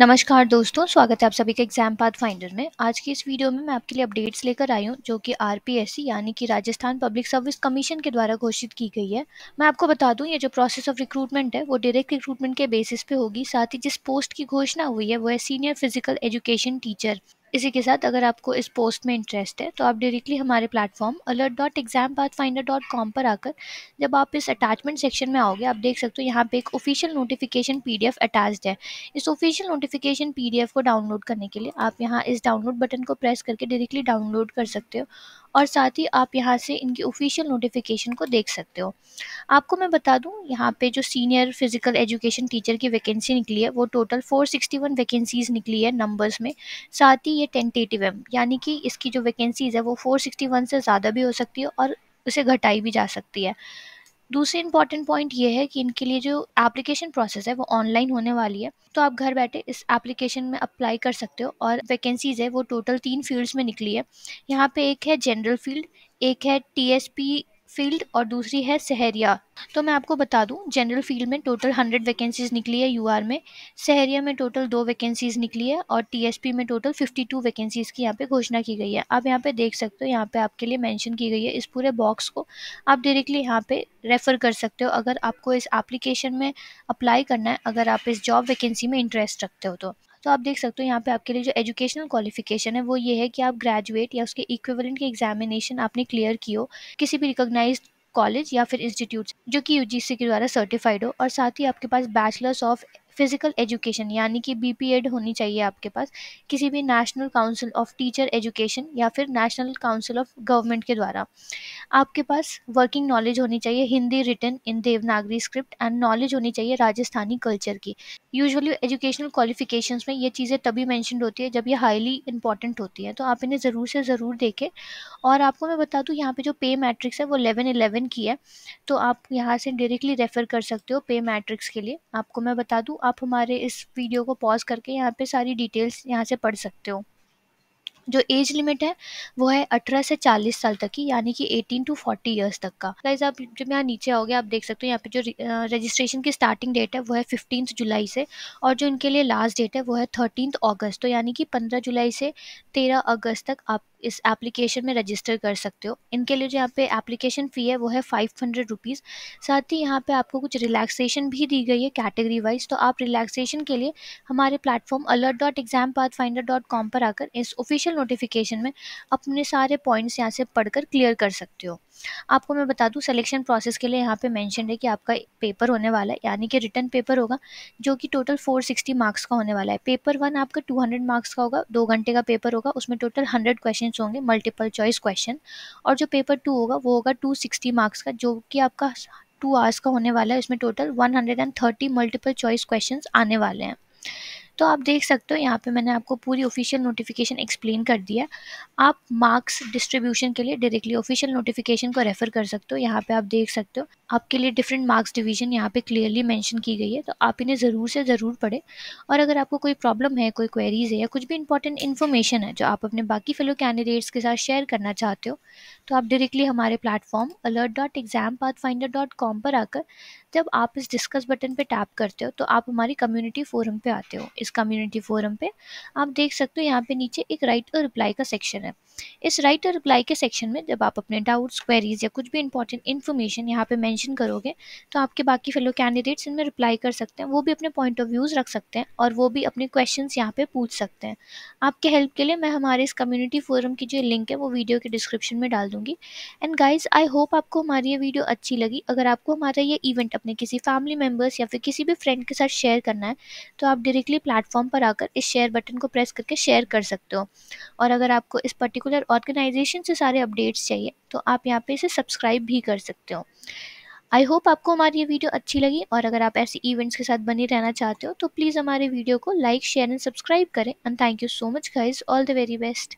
नमस्कार दोस्तों स्वागत है आप सभी के एग्जाम पाथ फाइंडर में आज की इस वीडियो में मैं आपके लिए अपडेट्स लेकर आई हूं जो कि आरपीएससी यानी कि राजस्थान पब्लिक सर्विस कमीशन के द्वारा घोषित की गई है मैं आपको बता दूं ये जो प्रोसेस ऑफ रिक्रूटमेंट है वो डायरेक्ट रिक्रूटमेंट के बेसिस पे होगी साथ ही जिस पोस्ट की घोषणा हुई है वो है सीनियर फिजिकल एजुकेशन टीचर इसी के साथ अगर आपको इस पोस्ट में इंटरेस्ट है तो आप डायरेक्टली हमारे platform alert dot exam path finder dot com पर आकर जब आप इस अटैचमेंट सेक्शन में आओगे आप देख सकते हो यहाँ पे एक ऑफिशियल नोटिफिकेशन पीडीएफ अटैच्ड है इस ऑफिशियल नोटिफिकेशन पीडीएफ को डाउनलोड करने के लिए आप यहाँ इस डाउनलोड बटन को प्रेस करके डायरेक्टली डाउनलोड कर सकते हो और साथ ही आप यहाँ से इनकी ऑफिशियल नोटिफिकेशन को देख सकते हो आपको मैं बता दूँ यहाँ पे जो सीनियर फिजिकल एजुकेशन टीचर की वैकेंसी निकली है वो टोटल 461 वैकेंसीज़ निकली है नंबर्स में साथ ही ये टेंटेटिव है यानी कि इसकी जो वैकेंसीज़ है वो 461 से ज़्यादा भी हो सकती है और उसे घटाई भी जा सकती है दूसरी इंपॉर्टेंट पॉइंट ये है कि इनके लिए जो एप्लीकेशन प्रोसेस है वो ऑनलाइन होने वाली है तो आप घर बैठे इस एप्लीकेशन में अप्लाई कर सकते हो और वैकेंसीज़ है वो टोटल तीन फील्ड्स में निकली है यहाँ पे एक है जनरल फील्ड एक है टी एस पी फील्ड और दूसरी है सहरिया तो मैं आपको बता दूं जनरल फील्ड में टोटल हंड्रेड वैकेंसीज़ निकली है यूआर में सहरिया में टोटल दो वैकेंसीज़ निकली है और टीएसपी में टोटल फिफ्टी टू वैकेंसीज़ की यहाँ पे घोषणा की गई है आप यहाँ पे देख सकते हो यहाँ पे आपके लिए मेंशन की गई है इस पूरे बॉक्स को आप डायरेक्टली यहाँ पे रेफ़र कर सकते हो अगर आपको इस एप्लीकेशन में अप्लाई करना है अगर आप इस जॉब वैकेंसी में इंटरेस्ट रखते हो तो तो आप देख सकते हो यहाँ पे आपके लिए जो एजुकेशनल क्वालिफिकेशन है वो ये है कि आप ग्रेजुएट या उसके इक्विवेलेंट के एग्जामिनेशन आपने क्लियर की हो किसी भी रिकोगनाइज कॉलेज या फिर इंस्टीट्यूट जो कि यूजीसी के द्वारा सर्टिफाइड हो और साथ ही आपके पास बैचलर्स ऑफ फिज़िकल एजुकेशन यानी कि बी होनी चाहिए आपके पास किसी भी national council of teacher education या फिर नेशनल काउंसिल ऑफ गवर्नमेंट के द्वारा आपके पास वर्किंग नॉलेज होनी चाहिए Hindi written in Devanagari script and knowledge होनी चाहिए राजस्थानी कल्चर की यूजली एजुकेशनल क्वालिफिकेशन में ये चीज़ें तभी मैंशनड होती है जब ये हाईली इंपॉर्टेंट होती है तो आप इन्हें ज़रूर से ज़रूर देखें और आपको मैं बता दूँ यहाँ पे जो पे मैट्रिक्स है वो इलेवन एलेवन की है तो आप यहाँ से डायरेक्टली रेफ़र कर सकते हो पे मैट्रिक्स के लिए आपको मैं बता दूँ आप हमारे इस वीडियो को पॉज करके यहाँ पे सारी डिटेल्स यहाँ से पढ़ सकते हो जो एज लिमिट है वो है अठारह से चालीस साल तक की यानी कि एटीन टू फोर्टी इयर्स तक का गाइज आप जब यहाँ नीचे आओगे आप देख सकते हो यहाँ पे जो रजिस्ट्रेशन की स्टार्टिंग डेट है वो है फिफ्टीन जुलाई से और जो इनके लिए लास्ट डेट है वो है थर्टीन अगस्त तो यानी कि पंद्रह जुलाई से तेरह अगस्त तक आप इस एप्लीकेशन में रजिस्टर कर सकते हो इनके लिए जो यहाँ पे एप्लीकेशन फ़ी है वो है फाइव हंड्रेड रुपीज़ साथ ही यहाँ पे आपको कुछ रिलैक्सेशन भी दी गई है कैटेगरी वाइज तो आप रिलैक्सेशन के लिए हमारे platform alert dot exam path finder dot com पर आकर इस ऑफिशियल नोटिफिकेशन में अपने सारे पॉइंट्स यहाँ से पढ़कर क्लियर कर सकते हो आपको मैं बता दूँ सिलेक्शन प्रोसेस के लिए यहाँ पे मेंशन है कि आपका पेपर होने वाला है यानी कि रिटर्न पेपर होगा जो कि टोटल 460 मार्क्स का होने वाला है पेपर वन आपका 200 मार्क्स का होगा दो घंटे का पेपर होगा उसमें टोटल 100 क्वेश्चन होंगे मल्टीपल चॉइस क्वेश्चन और जो पेपर टू होगा वो होगा 260 मार्क्स का जो कि आपका टू आवर्स का होने वाला है उसमें total one multiple choice question आने वाले हैं तो आप देख सकते हो यहाँ पे मैंने आपको पूरी ऑफिशियल नोटिफिकेशन एक्सप्लेन कर दिया है आप मार्क्स डिस्ट्रीब्यूशन के लिए डायरेक्टली ऑफिशियल नोटिफिकेशन को रेफ़र कर सकते हो यहाँ पे आप देख सकते हो आपके लिए डिफरेंट मार्क्स डिवीजन यहाँ पे क्लियरली मेंशन की गई है तो आप इन्हें ज़रूर से ज़रूर पढ़ें और अगर आपको कोई प्रॉब्लम है कोई क्वेरीज़ है या कुछ भी इंपॉर्टेंट इन्फॉर्मेशन है जो आप अपने बाकी फेलो कैंडिडेट्स के साथ शेयर करना चाहते हो तो आप डायरेक्टली हमारे platform alert dot exam path finder dot com पर आकर जब आप इस डिस्कस बटन पर टैप करते हो तो आप हमारी कम्युनिटी फोरम पर आते हो इस इस कम्युनिटी फोरम पे आप देख सकते हो यहाँ पे नीचे एक राइट और रिप्लाई का सेक्शन है इस राइट और रिप्लाई के सेक्शन में जब आप अपने डाउट्स क्वेरीज या कुछ भी इंपॉर्टेंट इन्फॉर्मेशन यहाँ पे मेंशन करोगे तो आपके बाकी फेलो कैंडिडेट्स इनमें रिप्लाई कर सकते हैं वो भी अपने पॉइंट ऑफ व्यूज़ रख सकते हैं और वो भी अपने क्वेश्चन यहाँ पे पूछ सकते हैं आपके हेल्प के लिए मैं हमारे इस कम्युनिटी फोरम की जो लिंक है वो वीडियो के डिस्क्रिप्शन में डाल दूंगी एंड गाइज आई होप आपको हमारी ये वीडियो अच्छी लगी अगर आपको हमारा ये इवेंट अपने किसी फैमिली मेम्बर्स या फिर किसी भी फ्रेंड के साथ शेयर करना है तो आप डायरेक्टली प्लान प्लेटफॉर्म पर आकर इस शेयर बटन को प्रेस करके शेयर कर सकते हो और अगर आपको इस पर्टिकुलर ऑर्गेनाइजेशन से सारे अपडेट्स चाहिए तो आप यहाँ पे इसे सब्सक्राइब भी कर सकते हो आई होप आपको हमारी ये वीडियो अच्छी लगी और अगर आप ऐसे इवेंट्स के साथ बने रहना चाहते हो तो प्लीज़ हमारे वीडियो को लाइक शेयर एंड सब्सक्राइब करें and thank you so much guys all the very best